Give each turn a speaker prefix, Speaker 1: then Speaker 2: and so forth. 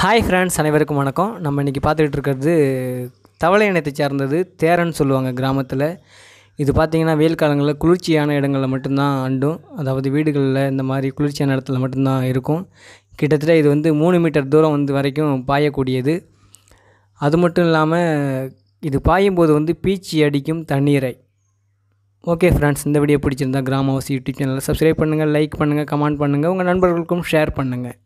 Speaker 1: hi friends அனைவருக்கும் வணக்கம் நம்ம இன்றைக்கி பார்த்துக்கிட்டு இருக்கிறது தவளை இனத்தை சார்ந்தது தேரன்னு சொல்லுவாங்க கிராமத்தில் இது பார்த்திங்கன்னா வெயில் காலங்களில் குளிர்ச்சியான இடங்களில் மட்டும்தான் அண்டும் அதாவது வீடுகளில் இந்த மாதிரி குளிர்ச்சியான இடத்துல மட்டும்தான் இருக்கும் கிட்டத்தட்ட இது வந்து மூணு மீட்டர் தூரம் வந்து வரைக்கும் பாயக்கூடியது அது மட்டும் இல்லாமல் இது பாயும்போது வந்து பீச்சி அடிக்கும் தண்ணீரை ஓகே ஃப்ரெண்ட்ஸ் இந்த வீடியோ பிடிச்சிருந்தா கிராமவாசி யூடியூப் சேனலில் சப்ஸ்கிரைப் பண்ணுங்கள் லைக் பண்ணுங்கள் கமெண்ட் பண்ணுங்கள் உங்கள் நண்பர்களுக்கும் ஷேர் பண்ணுங்கள்